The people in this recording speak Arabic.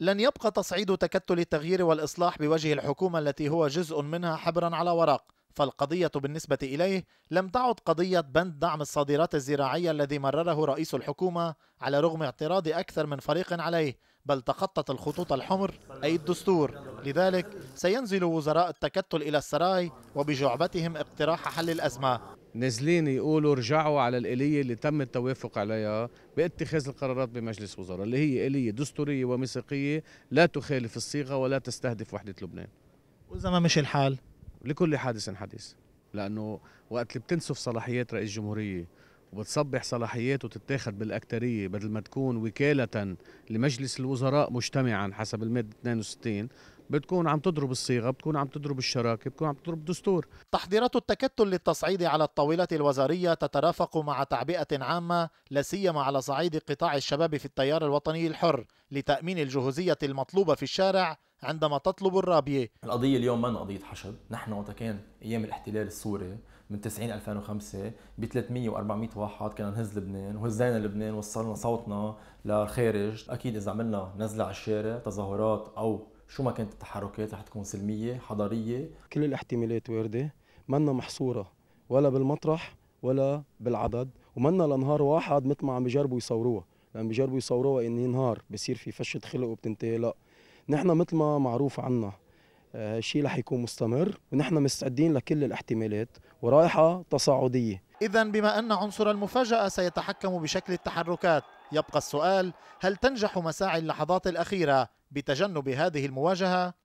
لن يبقى تصعيد تكتل التغيير والإصلاح بوجه الحكومة التي هو جزء منها حبرا على ورق فالقضية بالنسبة إليه لم تعد قضية بند دعم الصادرات الزراعية الذي مرره رئيس الحكومة على رغم اعتراض أكثر من فريق عليه بل تخطت الخطوط الحمر أي الدستور لذلك سينزل وزراء التكتل إلى السراي وبجعبتهم اقتراح حل الأزمة نازلين يقولوا رجعوا على الآلية اللي تم التوافق عليها باتخاذ القرارات بمجلس وزراء اللي هي آلية دستورية وميثاقية لا تخالف الصيغة ولا تستهدف وحدة لبنان وإذا ما مش الحال لكل حادث حديث لأنه وقت اللي بتنسف صلاحيات رئيس الجمهورية وبتصبح صلاحياته تتاخد بالأكترية بدل ما تكون وكالة لمجلس الوزراء مجتمعا حسب المادة 62 بتكون عم تضرب الصيغه بتكون عم تضرب الشراكه بتكون عم تضرب الدستور تحضيرات التكتل للتصعيد على الطاوله الوزاريه تترافق مع تعبئه عامه لا سيما على صعيد قطاع الشباب في التيار الوطني الحر لتامين الجهوزيه المطلوبه في الشارع عندما تطلب الرابيه القضيه اليوم ما قضيه حشد نحن وقت كان ايام الاحتلال السوري من 90 2005 ب 300 و400 واحد كنا نهز لبنان وهزينا لبنان وصلنا صوتنا للخارج اكيد اذا عملنا نزله على الشارع تظاهرات او شو ما كانت التحركات رح تكون سلميه حضاريه كل الاحتمالات وارده منا محصوره ولا بالمطرح ولا بالعدد ومنا لنهار واحد مثل ما عم بجربوا يصوروها لان بجربوا يصوروها إن نهار بصير في فشه خلق وبتنتهي لا نحن مثل ما معروف عنا آه، شيء رح يكون مستمر ونحن مستعدين لكل الاحتمالات ورايحه تصاعديه اذا بما ان عنصر المفاجاه سيتحكم بشكل التحركات يبقى السؤال هل تنجح مساعي اللحظات الاخيره بتجنب هذه المواجهه